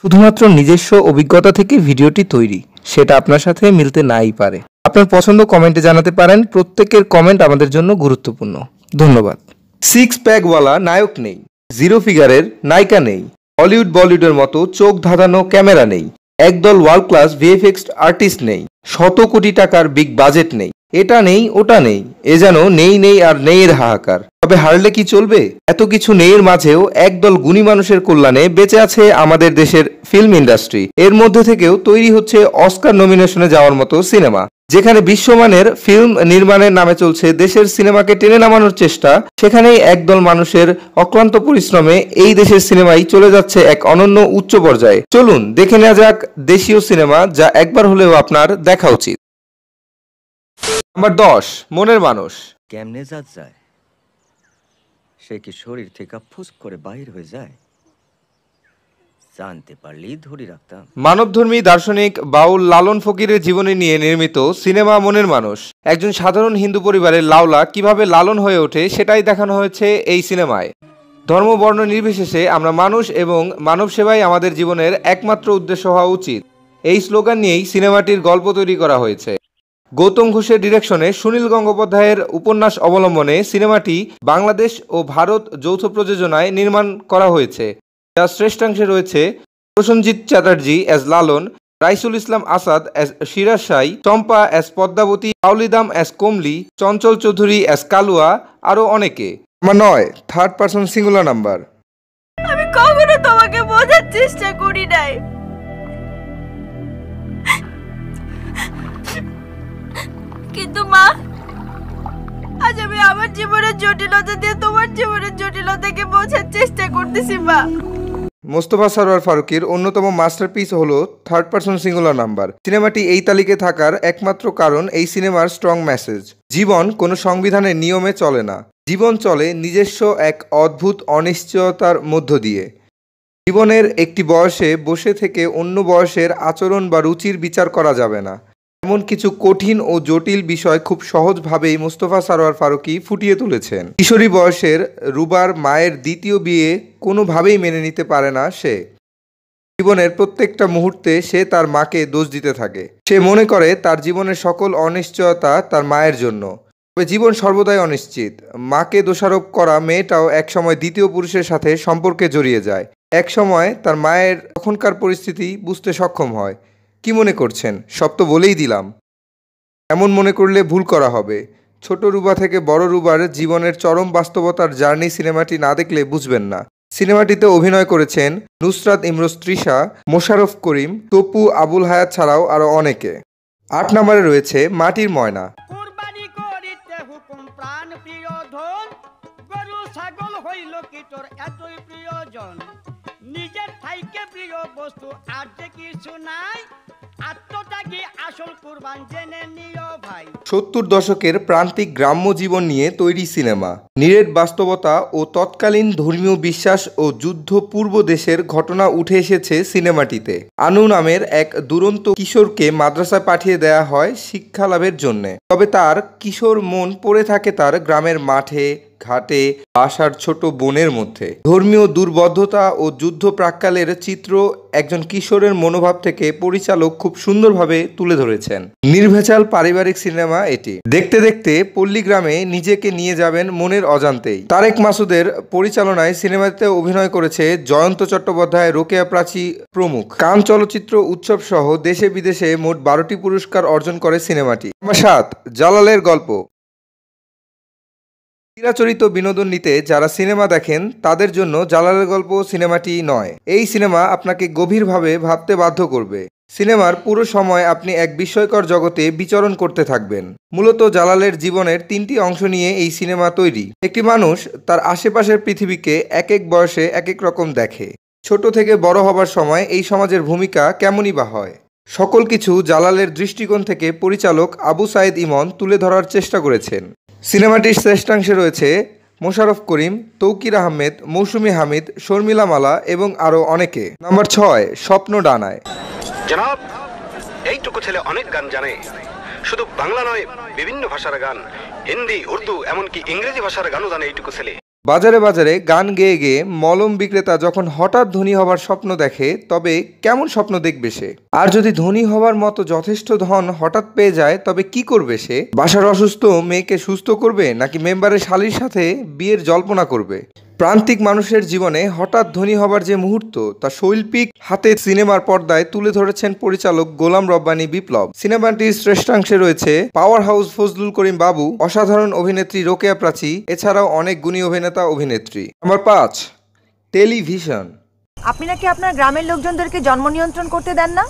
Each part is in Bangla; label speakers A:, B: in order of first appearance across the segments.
A: শুধুমাত্র নিজস্ব অভিজ্ঞতা থেকে ভিডিওটি তৈরি সেটা আপনার সাথে মিলতে নাই পারে আপনার পছন্দ কমেন্টে জানাতে পারেন প্রত্যেকের কমেন্ট আমাদের জন্য গুরুত্বপূর্ণ ধন্যবাদ সিক্স প্যাকওয়ালা নায়ক নেই জিরো ফিগারের নায়িকা নেই হলিউড বলিউডের মতো চোখ ধাঁধানো ক্যামেরা নেই একদল ওয়ার্ল্ড ক্লাস ভিএফএক্স আর্টিস্ট নেই শত কোটি টাকার বিগ বাজেট নেই এটা নেই ওটা নেই এ যেন নেই নেই আর নেইয়ের হাহাকার তবে হারলে কি চলবে এত কিছু নেইয়ের মাঝেও একদল গুণী মানুষের কল্যাণে বেঁচে আছে আমাদের দেশের ফিল্ম ইন্ডাস্ট্রি এর মধ্যে থেকেও তৈরি হচ্ছে অস্কার নমিনেশনে যাওয়ার মতো সিনেমা যেখানে বিশ্বমানের ফিল্ম নির্মাণের নামে চলছে দেশের সিনেমাকে টেনে নামানোর চেষ্টা সেখানেই একদল মানুষের অক্লান্ত পরিশ্রমে এই দেশের সিনেমাই চলে যাচ্ছে এক অনন্য উচ্চ পর্যায়ে চলুন দেখে নেওয়া যাক দেশীয় সিনেমা যা একবার হলেও আপনার দেখা উচিত নাম্বার দশ মনের মানুষ কেমনে জাত যায় সে কি শরীর থেকে ফুস করে বাহির হয়ে যায় জানতে পারলেই ধরে রাখতাম মানবধর্মী দার্শনিক বাউল লালন ফকিরের জীবনী নিয়ে নির্মিত সিনেমা মনের মানুষ একজন সাধারণ হিন্দু পরিবারের লাউলা কিভাবে লালন হয়ে ওঠে সেটাই দেখানো হয়েছে এই সিনেমায় ধর্ম বর্ণ নির্বিশেষে আমরা মানুষ এবং মানব সেবাই আমাদের জীবনের একমাত্র উদ্দেশ্য হওয়া উচিত এই স্লোগান নিয়েই সিনেমাটির গল্প তৈরি করা হয়েছে গৌতম ঘোষের ডিরেকশনে সুনীল গঙ্গোপাধ্যায়ের উপন্যাস অবলম্বনে সিনেমাটি বাংলাদেশ ও ভারত যৌথ প্রযোজনায় নির্মাণ করা হয়েছে যার শ্রেষ্ঠাংশে রয়েছে Prosenjit Chatterjee as Lalon Raisul Islam Asad as Siraj Sai Champa as Padmabati Paoli Dam as Kamli Chanchal Chowdhury as Kalua আরও অনেকে নয় থার্ড পার্সন সিঙ্গুলার নাম্বার আমি কখনো তোমাকে বোঝার চেষ্টা করি নাই কিন্তু মা আজ আমি আমার জীবনের জটিলতা দিয়ে তোমার জীবনের জটিলতাকে বোঝার চেষ্টা করতেছি মা মোস্তফা সরোয়ার ফারুকের অন্যতম মাস্টারপিস হলো থার্ড পারসন সিঙ্গুলার নাম্বার সিনেমাটি এই তালিকায় থাকার একমাত্র কারণ এই সিনেমার স্ট্রং মেসেজ জীবন কোনো সংবিধানের নিয়মে চলে না জীবন চলে নিজস্ব এক অদ্ভুত অনিশ্চয়তার মধ্য দিয়ে জীবনের একটি বয়সে বসে থেকে অন্য বয়সের আচরণ বা রুচির বিচার করা যাবে না এমন কিছু কঠিন ও জটিল বিষয় খুব সহজভাবেই মোস্তফা সারোয়ার ফারুকি ফুটিয়ে তুলেছেন কিশোরী বয়সের রুবার মায়ের দ্বিতীয় বিয়ে কোনোভাবেই মেনে নিতে পারে না সে জীবনের প্রত্যেকটা মুহূর্তে সে তার মাকে দোষ দিতে থাকে সে মনে করে তার জীবনের সকল অনিশ্চয়তা তার মায়ের জন্য তবে জীবন সর্বদাই অনিশ্চিত মাকে দোষারোপ করা মেয়েটাও একসময় দ্বিতীয় পুরুষের সাথে সম্পর্কে জড়িয়ে যায় একসময় তার মায়ের তখনকার পরিস্থিতি বুঝতে সক্ষম হয় কি মনে করছেন সব তো বলেই দিলাম এমন মনে করলে ভুল করা হবে ছোট রুবা থেকে বড় রুবার জীবনের চরম বাস্তবতার জার্নি সিনেমাটি না দেখলে বুঝবেন না সিনেমাটিতে অভিনয় করেছেন নুসরাত ইমরোজ তৃষা মোশারফ করিম তপু আবুল হায়াত ছাড়াও আরও অনেকে আট নম্বরে রয়েছে মাটির ময়না ছাগল হইল কি তোর এতই থেকে প্রিয় বস্তু আর যে কিছু নাই সত্তর দশকের প্রান্তিক গ্রাম্য জীবন নিয়ে তৈরি সিনেমা নিরেট বাস্তবতা ও তৎকালীন ধর্মীয় বিশ্বাস ও যুদ্ধ পূর্ব দেশের ঘটনা উঠে এসেছে সিনেমাটিতে আনু নামের এক দুরন্ত কিশোরকে মাদ্রাসায় পাঠিয়ে দেয়া হয় শিক্ষা লাভের জন্যে তবে তার কিশোর মন পড়ে থাকে তার গ্রামের মাঠে ঘাটে বাসার ছোট বোনের মধ্যে ধর্মীয় দুর্বদ্ধতা ও যুদ্ধ প্রাক্কালের চিত্র একজন কিশোরের মনোভাব থেকে পরিচালক খুব সুন্দরভাবে তুলে ধরেছেন নির্ভেচাল পারিবারিক সিনেমা এটি দেখতে দেখতে পল্লীগ্রামে নিজেকে নিয়ে যাবেন মনের অজান্তেই তারেক মাসুদের পরিচালনায় সিনেমাতে অভিনয় করেছে জয়ন্ত চট্টোপাধ্যায় রোকেয়া প্রাচী প্রমুখ কান চলচ্চিত্র উৎসব সহ দেশে বিদেশে মোট বারোটি পুরস্কার অর্জন করে সিনেমাটি সাত জালালের গল্প চিরাচরিত বিনোদন নিতে যারা সিনেমা দেখেন তাদের জন্য জালালের গল্প সিনেমাটি নয় এই সিনেমা আপনাকে গভীরভাবে ভাবতে বাধ্য করবে সিনেমার পুরো সময় আপনি এক বিস্ময়কর জগতে বিচরণ করতে থাকবেন মূলত জালালের জীবনের তিনটি অংশ নিয়ে এই সিনেমা তৈরি একটি মানুষ তার আশেপাশের পৃথিবীকে এক এক বয়সে এক এক রকম দেখে ছোট থেকে বড় হবার সময় এই সমাজের ভূমিকা কেমনই বা হয় সকল কিছু জালালের দৃষ্টিকোণ থেকে পরিচালক আবু সাইদ ইমন তুলে ধরার চেষ্টা করেছেন সিনেমাটির শ্রেষ্ঠাংশে রয়েছে মোশারফ করিম তৌকির আহমেদ মৌসুমি হামিদ শর্মিলা মালা এবং আরও অনেকে নাম্বার ছয় স্বপ্ন ডানায় জনাব এইটুকু ছেলে অনেক গান জানে শুধু বাংলা নয় বিভিন্ন ভাষার গান হিন্দি উর্দু এমনকি ইংরেজি ভাষার গানও জানে এইটুকু ছেলে বাজারে বাজারে গান গেয়ে গেয়ে মলম বিক্রেতা যখন হঠাৎ ধনী হবার স্বপ্ন দেখে তবে কেমন স্বপ্ন দেখবে সে আর যদি ধনী হওয়ার মতো যথেষ্ট ধন হঠাৎ পেয়ে যায় তবে কি করবে সে বাসার অসুস্থ মেয়েকে সুস্থ করবে নাকি মেম্বারের শালির সাথে বিয়ের জল্পনা করবে প্রান্তিক মানুষের জীবনে হঠাৎ ধনী হবার যে মুহূর্ত তা শৈল্পিক হাতে সিনেমার পর্দায় তুলে ধরেছেন পরিচালক গোলাম রব্বানি বিপ্লব সিনেমাটির শ্রেষ্ঠাংশে রয়েছে পাওয়ার হাউস ফজলুল করিম বাবু অসাধারণ অভিনেত্রী রোকেয়া প্রাচী এছাড়াও অনেক গুণী অভিনেতা অভিনেত্রী নম্বর পাঁচ টেলিভিশন আপনি নাকি আপনার গ্রামের লোকজনদেরকে জন্ম নিয়ন্ত্রণ করতে দেন না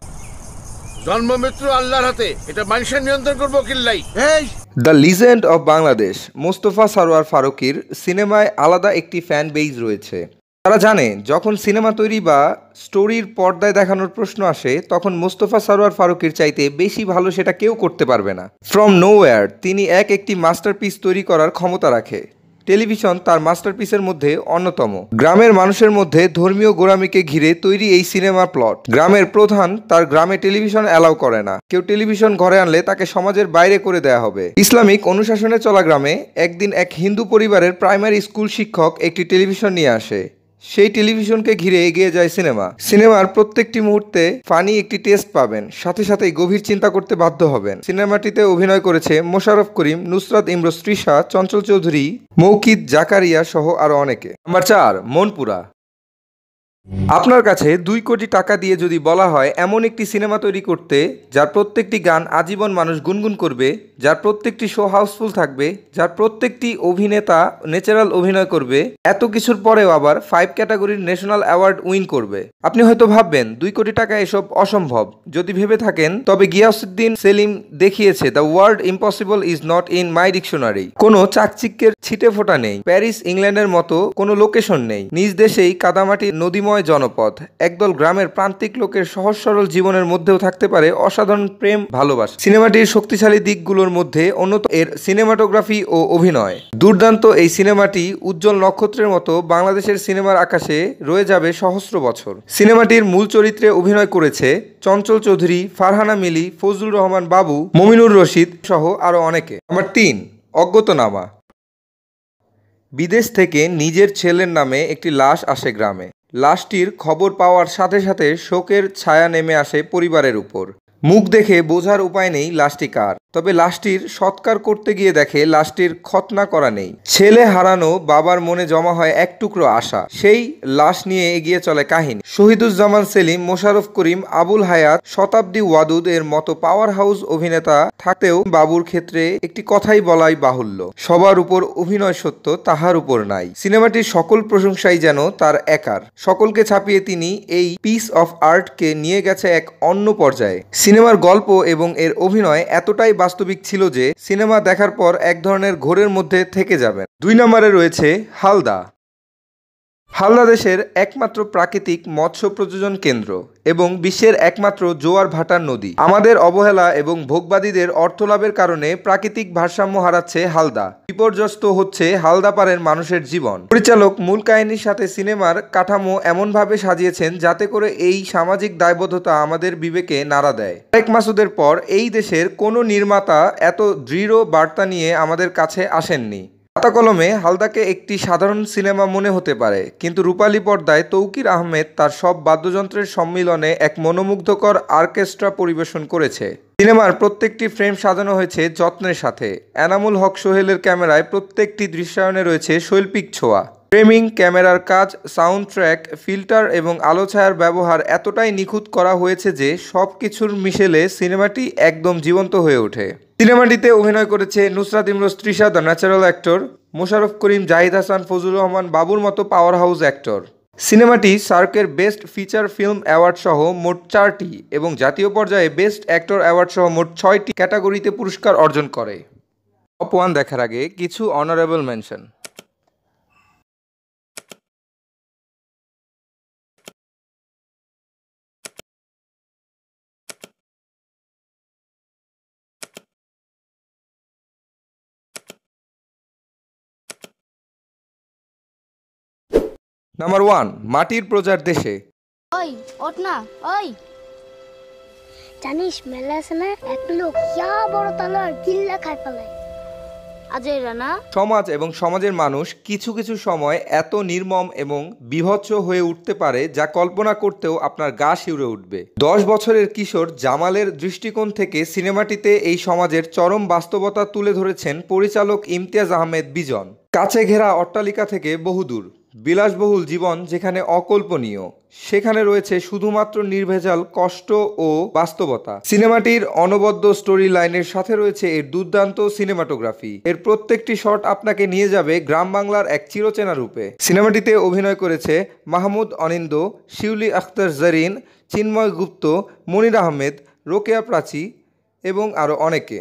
A: জন্ম মৃত্যু আল্লাহর হাতে এটা মানুষের নিয়ন্ত্রণ করবো কিল্লাই এই the legend of Bangladesh Mostofa Sarwar ফারুকির সিনেমায় আলাদা একটি ফ্যান বেইজ রয়েছে তারা জানে যখন সিনেমা তৈরি বা স্টোরির পর্দায় দেখানোর প্রশ্ন আসে তখন মোস্তফা সারোয়ার ফারুকের চাইতে বেশি ভালো সেটা কেউ করতে পারবে না ফ্রম নো তিনি এক একটি মাস্টারপিস তৈরি করার ক্ষমতা রাখে টেলিভিশন তার মাস্টারপিসের মধ্যে অন্যতম গ্রামের মানুষের মধ্যে ধর্মীয় গোড়ামিকে ঘিরে তৈরি এই সিনেমার প্লট গ্রামের প্রধান তার গ্রামে টেলিভিশন অ্যালাউ করে না কেউ টেলিভিশন ঘরে আনলে তাকে সমাজের বাইরে করে দেয়া হবে ইসলামিক অনুশাসনে চলা গ্রামে একদিন এক হিন্দু পরিবারের প্রাইমারি স্কুল শিক্ষক একটি টেলিভিশন নিয়ে আসে সেই টেলিভিশনকে ঘিরে এগিয়ে যায় সিনেমা সিনেমার প্রত্যেকটি মুহূর্তে ফানি একটি টেস্ট পাবেন সাথে সাথেই গভীর চিন্তা করতে বাধ্য হবেন সিনেমাটিতে অভিনয় করেছে মোশারফ করিম নুসরাত ইমরোজ তৃষা চঞ্চল চৌধুরী মৌকিত জাকারিয়া সহ আরো অনেকে নাম্বার চার মনপুরা আপনার কাছে দুই কোটি টাকা দিয়ে যদি বলা হয় এমন একটি সিনেমা তৈরি করতে যার প্রত্যেকটি গান আজীবন মানুষ গুনগুন করবে যার প্রত্যেকটি শো হাউসফুল থাকবে যার প্রত্যেকটি অভিনেতা ন্যাচারাল অভিনয় করবে এত কিছুর পরেও আবার ফাইভ ক্যাটাগরির ন্যাশনাল অ্যাওয়ার্ড উইন করবে আপনি হয়তো ভাববেন দুই কোটি টাকা এসব অসম্ভব যদি ভেবে থাকেন তবে গিয়াসুদ্দিন সেলিম দেখিয়েছে the world impossible is not in my dictionary কোনো চাকচিক্যের ছিটে ফোটা নেই প্যারিস ইংল্যান্ডের মতো কোনো লোকেশন নেই নিজ দেশেই কাদামাটি নদীম প্রেমময় জনপদ একদল গ্রামের প্রান্তিক লোকের সহজ সরল জীবনের মধ্যেও থাকতে পারে অসাধারণ প্রেম ভালোবাসা সিনেমাটির শক্তিশালী দিকগুলোর মধ্যে অন্যতম এর সিনেমাটোগ্রাফি ও অভিনয় দুর্দান্ত এই সিনেমাটি উজ্জ্বল নক্ষত্রের মতো বাংলাদেশের সিনেমার আকাশে রয়ে যাবে সহস্র বছর সিনেমাটির মূল চরিত্রে অভিনয় করেছে চঞ্চল চৌধুরী ফারহানা মিলি ফজলুর রহমান বাবু মমিনুর রশিদ সহ আরও অনেকে আমার তিন অজ্ঞতনামা বিদেশ থেকে নিজের ছেলের নামে একটি লাশ আসে গ্রামে লাশটির খবর পাওয়ার সাথে সাথে শোকের ছায়া নেমে আসে পরিবারের উপর মুখ দেখে বোঝার উপায় নেই লাশটি কার তবে লাশটির সৎকার করতে গিয়ে দেখে লাশটির খতনা করা নেই ছেলে হারানো বাবার মনে জমা হয় এক টুকরো আশা সেই লাশ নিয়ে এগিয়ে চলে কাহিনী শহীদুজ্জামান সেলিম মোশারফ করিম আবুল হায়াত শতাব্দী ওয়াদুদ এর মতো পাওয়ার হাউস অভিনেতা থাকতেও বাবুর ক্ষেত্রে একটি কথাই বলাই বাহুল্য সবার উপর অভিনয় সত্য তাহার উপর নাই সিনেমাটির সকল প্রশংসাই যেন তার একার সকলকে ছাপিয়ে তিনি এই পিস অফ আর্টকে নিয়ে গেছে এক অন্য পর্যায়ে সিনেমার গল্প এবং এর অভিনয় এতটাই বাস্তবিক ছিল যে সিনেমা দেখার পর এক ধরনের ঘোরের মধ্যে থেকে যাবেন দুই নম্বরে রয়েছে হালদা হালদা দেশের একমাত্র প্রাকৃতিক মৎস্য প্রযোজন কেন্দ্র এবং বিশ্বের একমাত্র জোয়ার ভাটার নদী আমাদের অবহেলা এবং ভোগবাদীদের অর্থলাভের কারণে প্রাকৃতিক ভারসাম্য হারাচ্ছে হালদা বিপর্যস্ত হচ্ছে হালদা পাড়ের মানুষের জীবন পরিচালক মূল কাহিনীর সাথে সিনেমার কাঠামো এমনভাবে সাজিয়েছেন যাতে করে এই সামাজিক দায়বদ্ধতা আমাদের বিবেকে নাড়া দেয় এক মাসুদের পর এই দেশের কোনো নির্মাতা এত দৃঢ় বার্তা নিয়ে আমাদের কাছে আসেননি খাতা কলমে হালদাকে একটি সাধারণ সিনেমা মনে হতে পারে কিন্তু রূপালী পর্দায় তৌকির আহমেদ তার সব বাদ্যযন্ত্রের সম্মিলনে এক মনোমুগ্ধকর আর্কেস্ট্রা পরিবেশন করেছে সিনেমার প্রত্যেকটি ফ্রেম সাজানো হয়েছে যত্নের সাথে এনামুল হক সোহেলের ক্যামেরায় প্রত্যেকটি দৃশ্যায়নে রয়েছে শৈল্পিক ছোঁয়া ফ্রেমিং ক্যামেরার কাজ সাউন্ড ট্র্যাক ফিল্টার এবং আলো ছায়ার ব্যবহার এতটাই নিখুঁত করা হয়েছে যে সব কিছুর মিশেলে সিনেমাটি একদম জীবন্ত হয়ে ওঠে সিনেমাটিতে অভিনয় করেছে Nusrat Imroz Tisha the natural actor Mosharraf Karim Zahid Hasan Fazlur Rahman বাবুর মতো পাওয়ার হাউস অ্যাক্টর সিনেমাটি সার্কের বেস্ট ফিচার ফিল্ম অ্যাওয়ার্ড সহ মোট চারটি এবং জাতীয় পর্যায়ে বেস্ট অ্যাক্টর অ্যাওয়ার্ড সহ মোট ছয়টি ক্যাটাগরিতে পুরস্কার অর্জন করে অপমান দেখার আগে কিছু অনারেবল মেনশন নাম্বার ওয়ান মাটির প্রজার দেশে ওই ওঠ না ওই জানিস মেলা আছে না এক লোক বড় কিল্লা পালায় আজই রানা সমাজ এবং সমাজের মানুষ কিছু কিছু সময় এত নির্মম এবং বিভৎস হয়ে উঠতে পারে যা কল্পনা করতেও আপনার গা শিউরে উঠবে দশ বছরের কিশোর জামালের দৃষ্টিকোণ থেকে সিনেমাটিতে এই সমাজের চরম বাস্তবতা তুলে ধরেছেন পরিচালক ইমতিয়াজ আহমেদ বিজন কাছে ঘেরা অট্টালিকা থেকে বহুদূর বিলাসবহুল জীবন যেখানে অকল্পনীয় সেখানে রয়েছে শুধুমাত্র নির্ভেজাল কষ্ট ও বাস্তবতা সিনেমাটির অনবদ্য স্টোরি লাইনের সাথে রয়েছে এর দুর্দান্ত সিনেমাটোগ্রাফি এর প্রত্যেকটি শট আপনাকে নিয়ে যাবে গ্রাম বাংলার এক চিরচেনা রূপে সিনেমাটিতে অভিনয় করেছে মাহমুদ অনিন্দ শিউলি আখতার জরিন চিন্ময় গুপ্ত মনির আহমেদ রোকেয়া প্রাচী এবং আরও অনেকে